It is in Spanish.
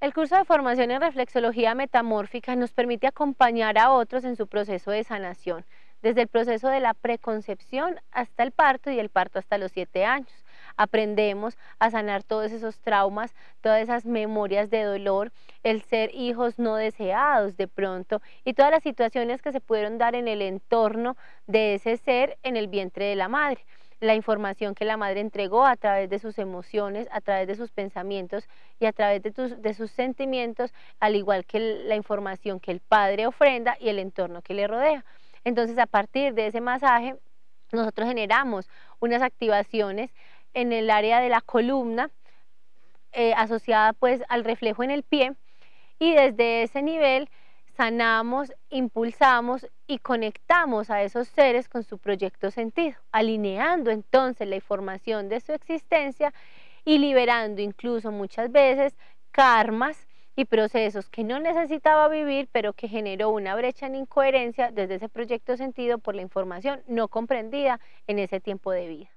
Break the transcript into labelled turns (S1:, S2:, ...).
S1: El curso de formación en reflexología metamórfica nos permite acompañar a otros en su proceso de sanación, desde el proceso de la preconcepción hasta el parto y el parto hasta los siete años. Aprendemos a sanar todos esos traumas, todas esas memorias de dolor, el ser hijos no deseados de pronto y todas las situaciones que se pudieron dar en el entorno de ese ser en el vientre de la madre la información que la madre entregó a través de sus emociones, a través de sus pensamientos y a través de, sus sentimientos, al igual que la información que el padre ofrenda y el entorno que le rodea. Entonces, a partir de ese masaje, nosotros generamos unas activaciones en el área de la columna, eh, asociada pues al reflejo en el pie, y desde ese nivel sanamos, impulsamos y conectamos a esos seres con su proyecto sentido, alineando entonces la información de su existencia y liberando incluso muchas veces karmas y procesos que no necesitaba vivir, pero que generó una brecha en incoherencia desde ese proyecto sentido por la información no comprendida en ese tiempo de vida.